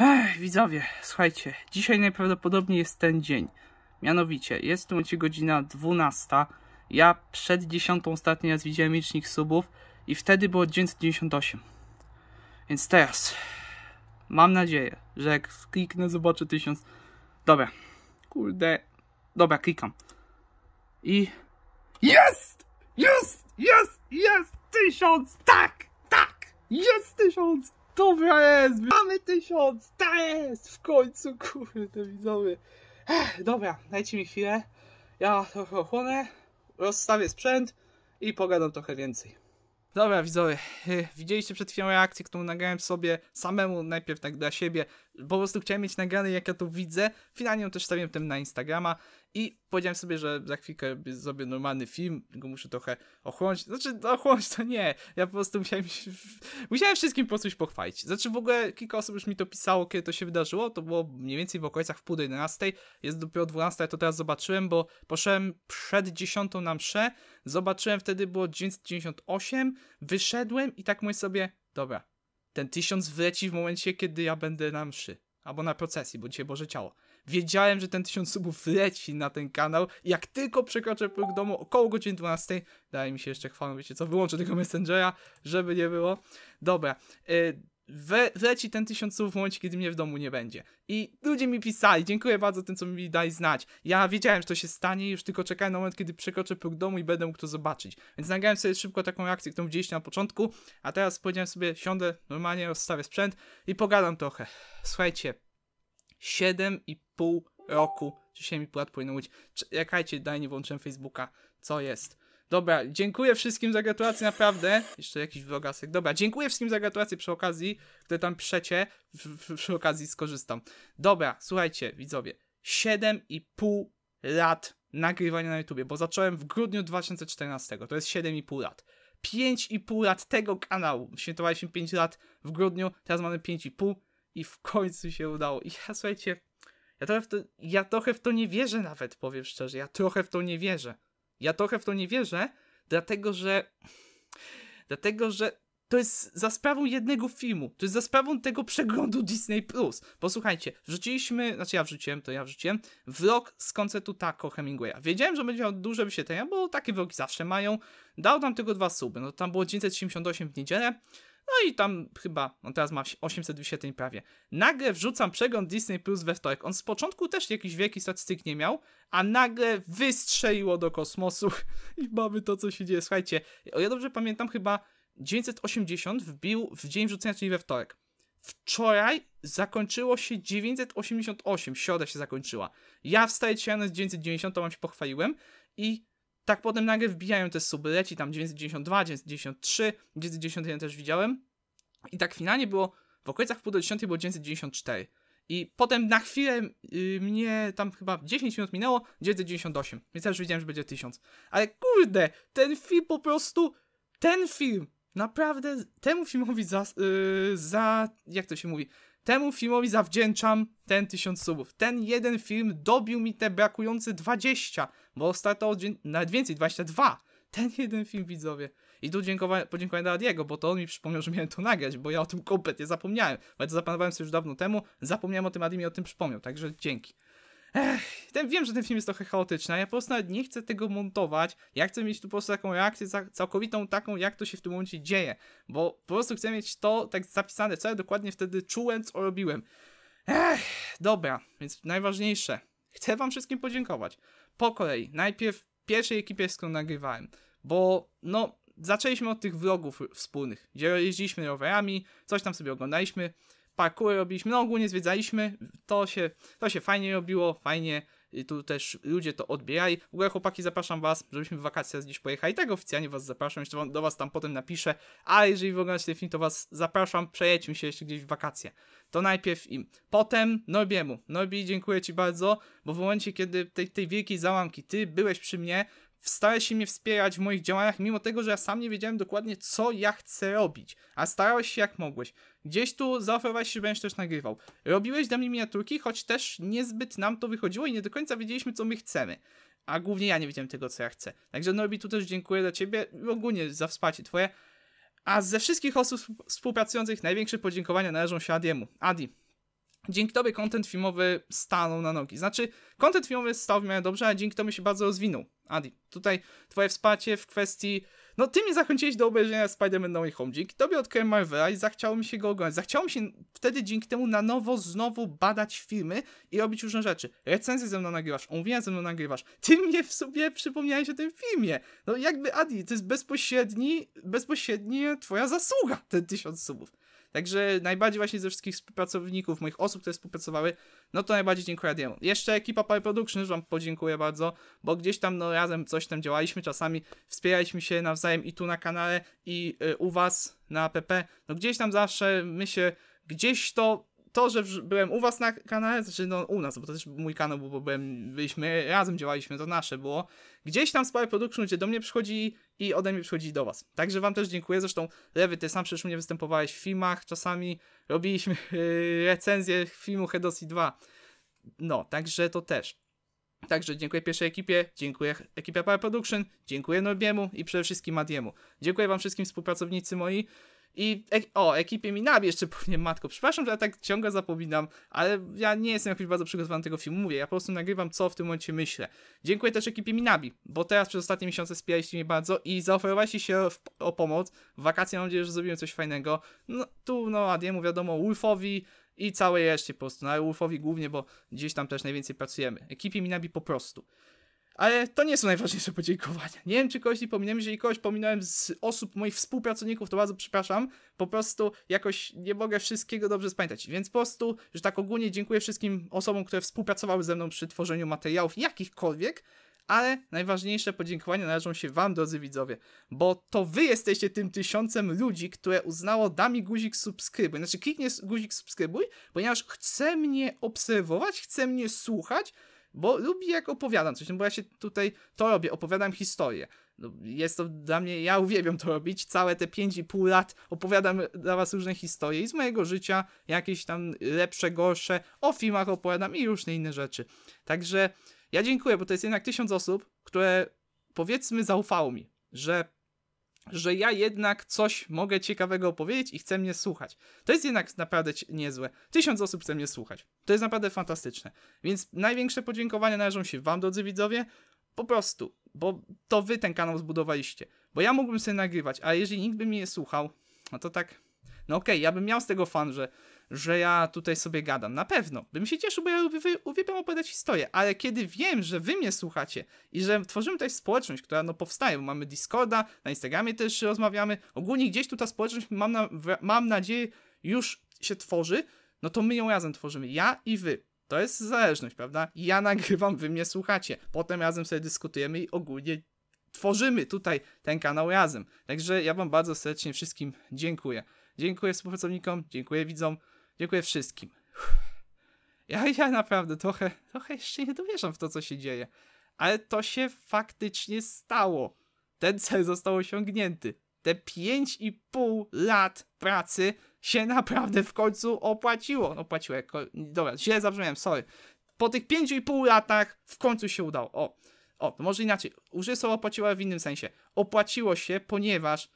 Ech, widzowie, słuchajcie, dzisiaj najprawdopodobniej jest ten dzień. Mianowicie, jest w tym momencie godzina 12. Ja przed 10 ostatni raz widziałem licznik subów i wtedy było 998. Więc teraz mam nadzieję, że jak kliknę zobaczę 1000. Dobra, kurde. Dobra, klikam. I jest! Jest! Jest! Jest! Tysiąc! Tak! Tak! Jest tysiąc! Dobra jest, mamy tysiąc, ta jest, w końcu, kurde widzowie. Ech, dobra, dajcie mi chwilę, ja trochę ochłonę, rozstawię sprzęt i pogadam trochę więcej. Dobra widzowie, widzieliście przed chwilą reakcję, którą nagrałem sobie samemu, najpierw tak dla siebie, po prostu chciałem mieć nagrane, jak ja to widzę. Finalnie ją też stawiłem tym na Instagrama i powiedziałem sobie, że za chwilkę zrobię normalny film, tylko muszę trochę ochłonąć. Znaczy, no, ochłonąć to nie. Ja po prostu musiałem, musiałem wszystkim po coś pochwalić. Znaczy, w ogóle kilka osób już mi to pisało, kiedy to się wydarzyło. To było mniej więcej w okolicach w pół do 11. Jest dopiero 12, ja to teraz zobaczyłem, bo poszedłem przed 10 na mszę. Zobaczyłem wtedy było 998. Wyszedłem i tak mówię sobie, dobra, ten tysiąc wleci w momencie, kiedy ja będę na mszy. Albo na procesji, bo dzisiaj Boże Ciało. Wiedziałem, że ten tysiąc subów wleci na ten kanał. Jak tylko przekroczę próg domu około godziny 12, daje mi się jeszcze chwalą, wiecie co, wyłączę tego Messengera, żeby nie było. Dobra, y, we, wleci ten tysiąc słów w momencie, kiedy mnie w domu nie będzie. I ludzie mi pisali, dziękuję bardzo tym, co mi daj znać. Ja wiedziałem, że to się stanie już tylko czekałem na moment, kiedy przekroczę próg domu i będę mógł to zobaczyć. Więc nagrałem sobie szybko taką akcję, którą widzieliście na początku, a teraz powiedziałem sobie, siądę normalnie, rozstawię sprzęt i pogadam trochę. Słuchajcie, 7,5 roku, czy się mi płat być. Czekajcie, daj nie włączyłem Facebooka, co jest. Dobra, dziękuję wszystkim za gratulacje, naprawdę. Jeszcze jakiś vlogasek. Dobra, dziękuję wszystkim za gratulacje przy okazji, które tam przecie, przy okazji skorzystam. Dobra, słuchajcie, widzowie, 7,5 lat nagrywania na YouTubie, bo zacząłem w grudniu 2014, to jest 7,5 lat. 5,5 lat tego kanału. Świętowaliśmy 5 lat w grudniu, teraz mamy 5,5 i w końcu się udało. I ja, słuchajcie, ja trochę, w to, ja trochę w to nie wierzę nawet, powiem szczerze. Ja trochę w to nie wierzę. Ja trochę w to nie wierzę, dlatego że. Dlatego, że to jest za sprawą jednego filmu. To jest za sprawą tego przeglądu Disney Plus. Posłuchajcie, wrzuciliśmy, znaczy ja wrzuciłem, to ja wrzuciłem, vlog z koncertu Taco Hemingwaya. Wiedziałem, że będzie miał duże wyświetlenia, bo takie vlogi zawsze mają. Dał tam tylko dwa suby. No tam było 978 w niedzielę. No i tam chyba, on no teraz ma 800 wyświetleń prawie. Nagle wrzucam przegląd Disney Plus we wtorek. On z początku też jakiś wielki statystyk nie miał, a nagle wystrzeliło do kosmosu i mamy to, co się dzieje. Słuchajcie, o ja dobrze pamiętam, chyba 980 wbił w dzień wrzucenia, czyli we wtorek. Wczoraj zakończyło się 988, środa się zakończyła. Ja wstaję dzisiaj na 990, to wam się pochwaliłem i tak potem nagle wbijają te suby, leci tam 992, 993, 991 też widziałem. I tak finalnie było, w okolicach pół do 10 było 994. I potem na chwilę yy, mnie tam chyba 10 minut minęło, 998, więc ja już widziałem, że będzie 1000. Ale kurde, ten film po prostu, ten film, naprawdę temu filmowi za, yy, za jak to się mówi, Temu filmowi zawdzięczam ten 1000 subów. Ten jeden film dobił mi te brakujące 20, bo ostatnio nawet więcej, 22. Ten jeden film, widzowie. I tu dziękowa- podziękowania dla Diego, bo to on mi przypomniał, że miałem to nagrać, bo ja o tym kompletnie zapomniałem. Bo ja to zaplanowałem sobie już dawno temu, zapomniałem o tym, a mi o tym przypomniał, także dzięki. Ech, ten, wiem, że ten film jest trochę chaotyczny, ja po prostu nie chcę tego montować. Ja chcę mieć tu po prostu taką reakcję całkowitą, taką jak to się w tym momencie dzieje. Bo po prostu chcę mieć to tak zapisane, co ja dokładnie wtedy czułem, co robiłem. Ech, dobra, więc najważniejsze. Chcę wam wszystkim podziękować. Po kolei, najpierw pierwszej ekipie, z którą nagrywałem. Bo, no, zaczęliśmy od tych vlogów wspólnych, gdzie jeździliśmy rowerami, coś tam sobie oglądaliśmy parkury robiliśmy, no ogólnie zwiedzaliśmy, to się, to się fajnie robiło, fajnie i tu też ludzie to odbierali. W ogóle chłopaki zapraszam was, żebyśmy w wakacje gdzieś pojechali. Tak oficjalnie was zapraszam, jeszcze do was tam potem napiszę, ale jeżeli w ogóle film, to was zapraszam, przejedźmy się jeszcze gdzieś w wakacje. To najpierw im. Potem Norbiemu. Norbi, dziękuję ci bardzo, bo w momencie, kiedy tej, tej wielkiej załamki, ty byłeś przy mnie, starałeś się mnie wspierać w moich działaniach, mimo tego, że ja sam nie wiedziałem dokładnie, co ja chcę robić, a starałeś się jak mogłeś. Gdzieś tu zaoferowałeś się, będziesz też nagrywał. Robiłeś dla mnie miniaturki, choć też niezbyt nam to wychodziło i nie do końca wiedzieliśmy, co my chcemy. A głównie ja nie wiedziałem tego, co ja chcę. Także Norbi, tu też dziękuję dla ciebie i ogólnie za wsparcie twoje. A ze wszystkich osób współpracujących największe podziękowania należą się Adiemu. Adi, dzięki tobie kontent filmowy stanął na nogi. Znaczy, kontent filmowy stał w miarę dobrze, ale dzięki tobie się bardzo rozwinął. Adi, tutaj twoje wsparcie w kwestii... No ty mnie zachęciłeś do obejrzenia Spider-Man No Way Home. Dzięki tobie odkryłem Marvela i zachciało mi się go oglądać. Zachciało mi się wtedy dzięki temu na nowo znowu badać filmy i robić różne rzeczy. Recenzje ze mną nagrywasz, omówienia ze mną nagrywasz. Ty mnie w sobie przypomniałeś o tym filmie. No jakby Adi, to jest bezpośredni, bezpośrednie twoja zasługa, te tysiąc subów. Także najbardziej właśnie ze wszystkich współpracowników, moich osób, które współpracowały, no to najbardziej dziękuję Adiemu. Jeszcze ekipa Pi Productions wam podziękuję bardzo, bo gdzieś tam no razem coś tam działaliśmy, czasami wspieraliśmy się nawzajem i tu na kanale, i y, u was na app. No gdzieś tam zawsze my się, gdzieś to to, że byłem u was na kanale, znaczy no u nas, bo to też mój kanał, bo byłem, byliśmy razem, działaliśmy, to nasze było. Gdzieś tam Spy Production, gdzie do mnie przychodzi i ode mnie przychodzi do was. Także wam też dziękuję, zresztą Lewy, ty sam przecież mnie występowałeś w filmach, czasami robiliśmy yy, recenzję filmu Hedosi 2. No, także to też. Także dziękuję pierwszej ekipie, dziękuję ekipie Power Production, dziękuję Norbiemu i przede wszystkim Madiemu. Dziękuję wam wszystkim współpracownicy moi. I ek o, ekipie Minabi jeszcze powiem, matko, przepraszam, że ja tak ciągle zapominam, ale ja nie jestem jakoś bardzo przygotowany do tego filmu, mówię, ja po prostu nagrywam co w tym momencie myślę. Dziękuję też ekipie Minabi, bo teraz przez ostatnie miesiące wspieraliście mnie bardzo i zaoferowaliście się w, o pomoc. W wakacje mam nadzieję, że zrobiłem coś fajnego. No, tu, no, Adiemu wiadomo, Wolfowi, i całej reszcie po prostu, na Rufowi głównie, bo gdzieś tam też najwięcej pracujemy. Ekipie Minabi po prostu. Ale to nie są najważniejsze podziękowania. Nie wiem, czy kogoś nie pominąłem. Jeżeli kogoś pominąłem z osób moich współpracowników, to bardzo przepraszam. Po prostu jakoś nie mogę wszystkiego dobrze spamiętać. Więc po prostu, że tak ogólnie dziękuję wszystkim osobom, które współpracowały ze mną przy tworzeniu materiałów jakichkolwiek. Ale najważniejsze podziękowania należą się Wam, drodzy widzowie, bo to Wy jesteście tym tysiącem ludzi, które uznało mi guzik subskrybuj. Znaczy kliknie guzik subskrybuj, ponieważ chce mnie obserwować, chce mnie słuchać, bo lubi jak opowiadam coś, no bo ja się tutaj to robię, opowiadam historię. No, jest to dla mnie, ja uwielbiam to robić, całe te 5,5 lat opowiadam dla was różne historie i z mojego życia, jakieś tam lepsze, gorsze, o filmach opowiadam i różne inne rzeczy. Także ja dziękuję, bo to jest jednak tysiąc osób, które powiedzmy zaufało mi, że, że ja jednak coś mogę ciekawego opowiedzieć i chce mnie słuchać. To jest jednak naprawdę niezłe. Tysiąc osób chce mnie słuchać. To jest naprawdę fantastyczne. Więc największe podziękowania należą się wam, drodzy widzowie, po prostu, bo to wy ten kanał zbudowaliście. Bo ja mógłbym sobie nagrywać, a jeżeli nikt by mnie nie słuchał, no to tak, no okej, okay, ja bym miał z tego fan, że że ja tutaj sobie gadam. Na pewno. Bym się cieszył, bo ja uwielbiam opowiadać historię, ale kiedy wiem, że wy mnie słuchacie i że tworzymy tutaj społeczność, która no powstaje, bo mamy Discorda, na Instagramie też rozmawiamy, ogólnie gdzieś tu ta społeczność, mam, na, mam nadzieję, już się tworzy, no to my ją razem tworzymy. Ja i wy. To jest zależność, prawda? Ja nagrywam, wy mnie słuchacie. Potem razem sobie dyskutujemy i ogólnie tworzymy tutaj ten kanał razem. Także ja wam bardzo serdecznie wszystkim dziękuję. Dziękuję współpracownikom, dziękuję widzom. Dziękuję wszystkim. Ja, ja naprawdę trochę, trochę jeszcze nie dowierzam w to, co się dzieje. Ale to się faktycznie stało. Ten cel został osiągnięty. Te 5,5 lat pracy się naprawdę w końcu opłaciło. Opłaciło, no, jako... dobra, źle zabrzmiałem, sorry. Po tych 5,5 latach w końcu się udało. O, o, może inaczej. Użyję słowa opłaciło, ale w innym sensie. Opłaciło się, ponieważ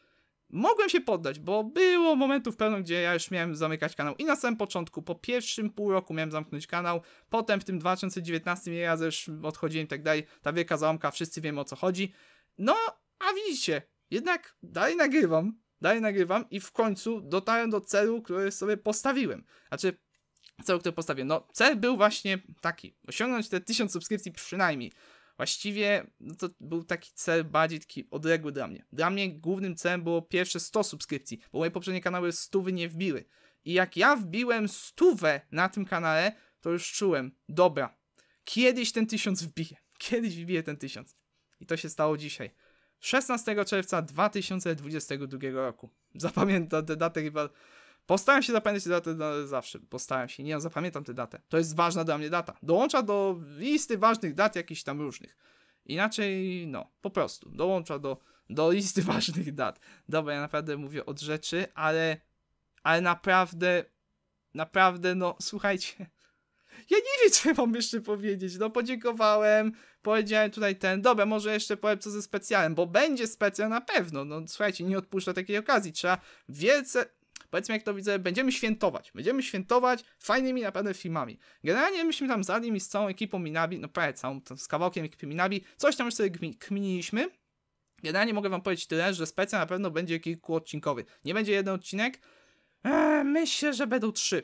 Mogłem się poddać, bo było momentów pełno, gdzie ja już miałem zamykać kanał. I na samym początku, po pierwszym pół roku miałem zamknąć kanał, potem w tym 2019 ja też odchodziłem i tak dalej. Ta wielka załamka, wszyscy wiemy o co chodzi. No, a widzicie, jednak dalej nagrywam, dalej nagrywam i w końcu dotarłem do celu, który sobie postawiłem. Znaczy, cel, który postawiłem. No, cel był właśnie taki, osiągnąć te 1000 subskrypcji przynajmniej. Właściwie no to był taki cel bardziej taki odległy dla mnie. Dla mnie głównym celem było pierwsze 100 subskrypcji, bo moje poprzednie kanały stówy nie wbiły. I jak ja wbiłem stówę na tym kanale, to już czułem, dobra, kiedyś ten tysiąc wbije. Kiedyś wbije ten tysiąc. I to się stało dzisiaj. 16 czerwca 2022 roku. Zapamiętam tę datę chyba Postaram się zapamiętać tę datę na zawsze. Postaram się, nie zapamiętam tę datę. To jest ważna dla mnie data. Dołącza do listy ważnych dat jakichś tam różnych. Inaczej, no, po prostu. Dołącza do, do listy ważnych dat. Dobra, ja naprawdę mówię od rzeczy, ale, ale naprawdę, naprawdę, no, słuchajcie. Ja nie wiem, co mam jeszcze powiedzieć. No, podziękowałem, powiedziałem tutaj ten. Dobra, może jeszcze powiem co ze specjalem, bo będzie specjal na pewno. No, słuchajcie, nie odpuszczę takiej okazji. Trzeba wielce powiedzmy jak to widzę, będziemy świętować. Będziemy świętować fajnymi naprawdę filmami. Generalnie myśmy tam z i z całą ekipą Minabi, no prawie całą, z kawałkiem ekipy Minabi, coś tam już sobie kminiliśmy. Generalnie mogę wam powiedzieć tyle, że specjal na pewno będzie kilkuodcinkowy. Nie będzie jeden odcinek, eee, myślę, że będą trzy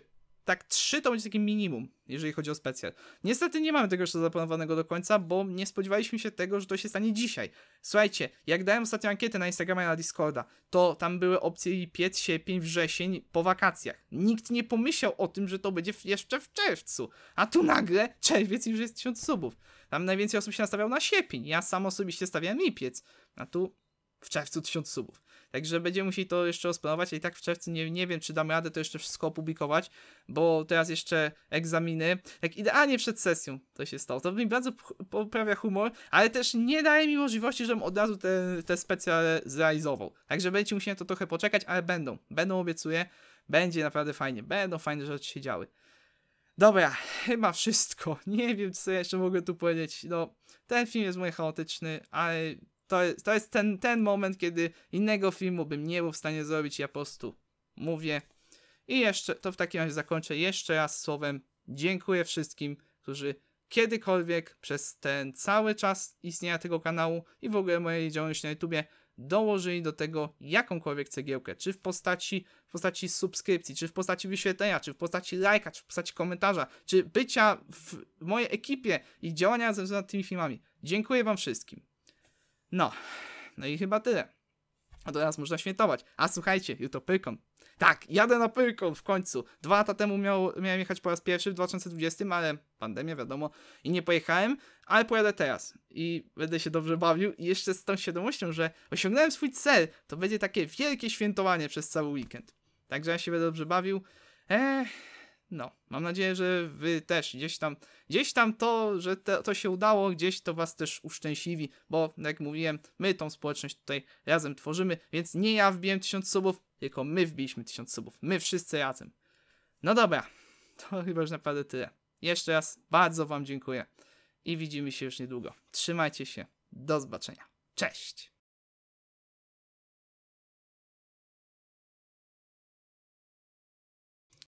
tak trzy to będzie takim minimum, jeżeli chodzi o specjal. Niestety nie mamy tego jeszcze zaplanowanego do końca, bo nie spodziewaliśmy się tego, że to się stanie dzisiaj. Słuchajcie, jak dałem ostatnią ankietę na Instagrama i na Discorda, to tam były opcje lipiec, sierpień, wrzesień po wakacjach. Nikt nie pomyślał o tym, że to będzie jeszcze w czerwcu, a tu nagle czerwiec już jest 1000 subów. Tam najwięcej osób się nastawiał na sierpień, ja sam osobiście stawiałem lipiec, a tu w czerwcu 1000 subów. Także będziemy musieli to jeszcze rozplanować, i tak w czerwcu nie, nie wiem, czy damy radę to jeszcze wszystko opublikować, bo teraz jeszcze egzaminy, tak idealnie przed sesją to się stało. To mi bardzo poprawia humor, ale też nie daje mi możliwości, żebym od razu te, te specjale zrealizował. Także będziecie musieli to trochę poczekać, ale będą. Będą, obiecuję. Będzie naprawdę fajnie. Będą fajne rzeczy się działy. Dobra, chyba wszystko. Nie wiem, co jeszcze mogę tu powiedzieć. No, ten film jest mój chaotyczny, ale to, to jest ten, ten moment, kiedy innego filmu bym nie był w stanie zrobić, ja po prostu mówię. I jeszcze, to w takim razie zakończę jeszcze raz słowem dziękuję wszystkim, którzy kiedykolwiek przez ten cały czas istnienia tego kanału i w ogóle mojej działalności na YouTubie dołożyli do tego jakąkolwiek cegiełkę, czy w postaci, w postaci subskrypcji, czy w postaci wyświetlenia, czy w postaci lajka, czy w postaci komentarza, czy bycia w mojej ekipie i działania ze względu na tymi filmami. Dziękuję Wam wszystkim. No, no i chyba tyle. A teraz można świętować. A słuchajcie, jutro Pyrkon. Tak, jadę na Pyrkon w końcu. Dwa lata temu miał, miałem jechać po raz pierwszy w 2020, ale pandemia wiadomo i nie pojechałem, ale pojadę teraz i będę się dobrze bawił i jeszcze z tą świadomością, że osiągnąłem swój cel, to będzie takie wielkie świętowanie przez cały weekend. Także ja się będę dobrze bawił. Eee no, mam nadzieję, że wy też gdzieś tam, gdzieś tam to, że te, to się udało, gdzieś to was też uszczęśliwi, bo jak mówiłem, my tą społeczność tutaj razem tworzymy, więc nie ja wbiłem tysiąc subów, tylko my wbiliśmy tysiąc subów, my wszyscy razem. No dobra, to chyba już naprawdę tyle. Jeszcze raz bardzo wam dziękuję i widzimy się już niedługo. Trzymajcie się, do zobaczenia. Cześć!